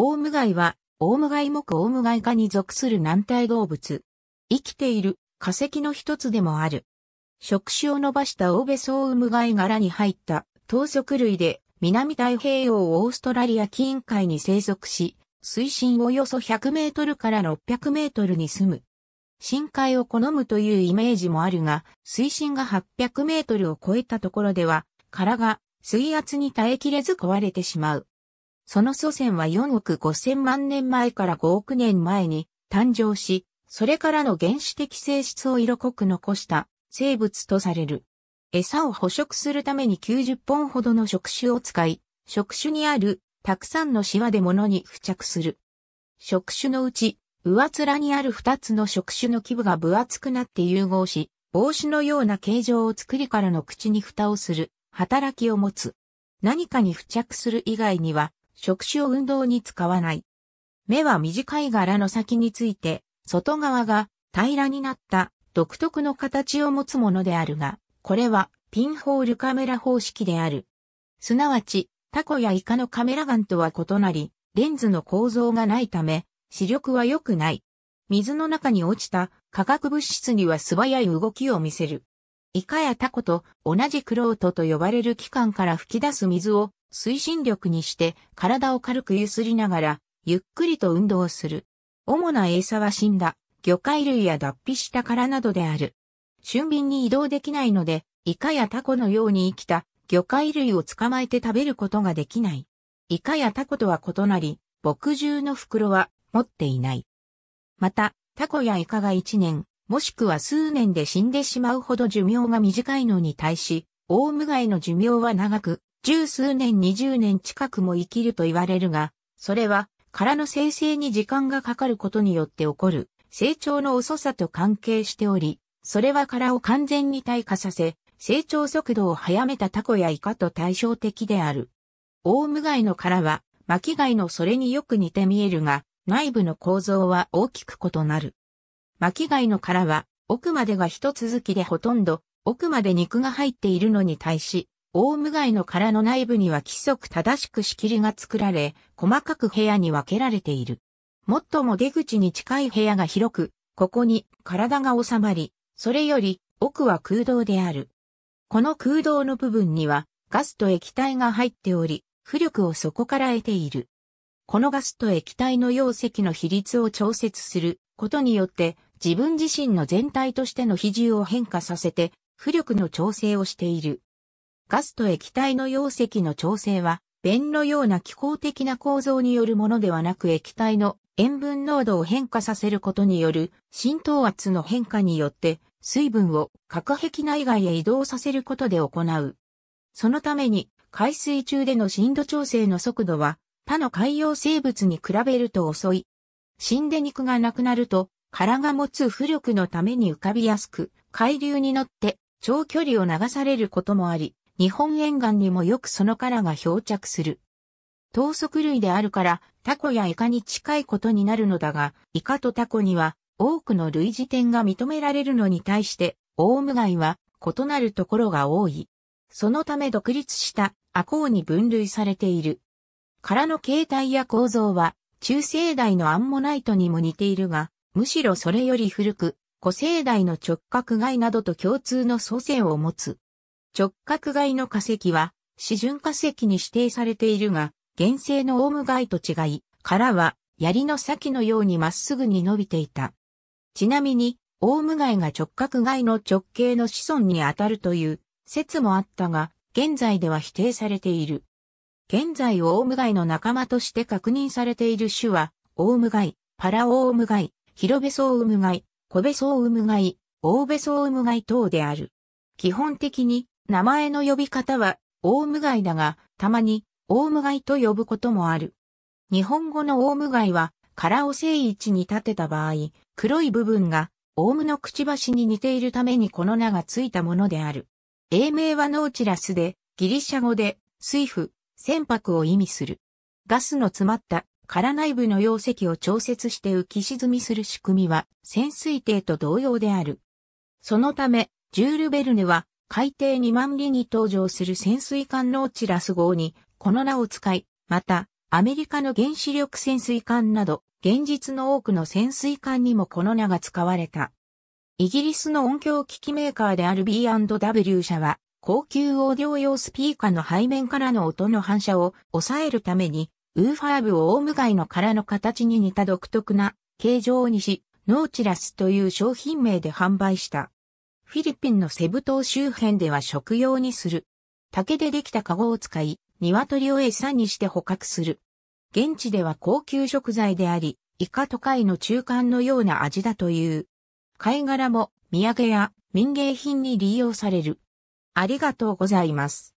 オウムガイは、オウムガイ目オウムガイ科に属する軟体動物。生きている化石の一つでもある。触手を伸ばしたオーベソウムガイ柄に入った等足類で南太平洋オーストラリア近海に生息し、水深およそ100メートルから600メートルに住む。深海を好むというイメージもあるが、水深が800メートルを超えたところでは、殻が水圧に耐えきれず壊れてしまう。その祖先は4億5千万年前から5億年前に誕生し、それからの原始的性質を色濃く残した生物とされる。餌を捕食するために90本ほどの触手を使い、触手にあるたくさんのシワで物に付着する。触手のうち、上面にある2つの触手の基部が分厚くなって融合し、帽子のような形状を作りからの口に蓋をする働きを持つ。何かに付着する以外には、触手を運動に使わない。目は短い柄の先について、外側が平らになった独特の形を持つものであるが、これはピンホールカメラ方式である。すなわち、タコやイカのカメラガンとは異なり、レンズの構造がないため、視力は良くない。水の中に落ちた化学物質には素早い動きを見せる。イカやタコと同じクロートと呼ばれる器官から吹き出す水を推進力にして体を軽く揺すりながらゆっくりと運動する。主な餌は死んだ魚介類や脱皮した殻などである。俊敏に移動できないので、イカやタコのように生きた魚介類を捕まえて食べることができない。イカやタコとは異なり、墨汁の袋は持っていない。また、タコやイカが1年もしくは数年で死んでしまうほど寿命が短いのに対し、オウムガイの寿命は長く、十数年二十年近くも生きると言われるが、それは殻の生成に時間がかかることによって起こる成長の遅さと関係しており、それは殻を完全に退化させ、成長速度を早めたタコやイカと対照的である。オウムガイの殻は巻き貝のそれによく似て見えるが、内部の構造は大きく異なる。巻貝の殻は、奥までが一続きでほとんど、奥まで肉が入っているのに対し、オウム貝の殻の内部には規則正しく仕切りが作られ、細かく部屋に分けられている。もっとも出口に近い部屋が広く、ここに体が収まり、それより奥は空洞である。この空洞の部分にはガスと液体が入っており、浮力をそこから得ている。このガスと液体の容積の比率を調節することによって自分自身の全体としての比重を変化させて、浮力の調整をしている。ガスと液体の容積の調整は、弁のような気候的な構造によるものではなく液体の塩分濃度を変化させることによる浸透圧の変化によって水分を核壁内外へ移動させることで行う。そのために海水中での深度調整の速度は他の海洋生物に比べると遅い。死んで肉がなくなると殻が持つ浮力のために浮かびやすく、海流に乗って長距離を流されることもあり、日本沿岸にもよくその殻が漂着する。等速類であるから、タコやイカに近いことになるのだが、イカとタコには多くの類似点が認められるのに対して、オウムガイは異なるところが多い。そのため独立したアコウに分類されている。殻の形態や構造は中生代のアンモナイトにも似ているが、むしろそれより古く、古生代の直角外などと共通の祖先を持つ。直角外の化石は、四巡化石に指定されているが、原生のオウム外と違い、殻は、槍の先のようにまっすぐに伸びていた。ちなみに、オウム外が直角外の直径の子孫にあたるという説もあったが、現在では否定されている。現在オウムガイの仲間として確認されている種は、オウムガイ、パラオウムガ広べそうウムガイ、小べそうウムガイ、大べそうウムガイ等である。基本的に名前の呼び方はオウムガイだが、たまにオウムガイと呼ぶこともある。日本語のオウムガイは殻を正位置に立てた場合、黒い部分がオウムのくちばしに似ているためにこの名がついたものである。英名はノーチラスで、ギリシャ語で、水夫、船舶を意味する。ガスの詰まった殻内部の容積を調節して浮き沈みする仕組みは潜水艇と同様である。そのため、ジュール・ベルネは海底2万里に登場する潜水艦ノーチラス号にこの名を使い、またアメリカの原子力潜水艦など現実の多くの潜水艦にもこの名が使われた。イギリスの音響機器メーカーである B&W 社は高級オーディオ用スピーカーの背面からの音の反射を抑えるためにウーファーブをオウム貝の殻の形に似た独特な形状にし、ノーチラスという商品名で販売した。フィリピンのセブ島周辺では食用にする。竹でできた籠を使い、鶏を餌にして捕獲する。現地では高級食材であり、イカと貝の中間のような味だという。貝殻も土産や民芸品に利用される。ありがとうございます。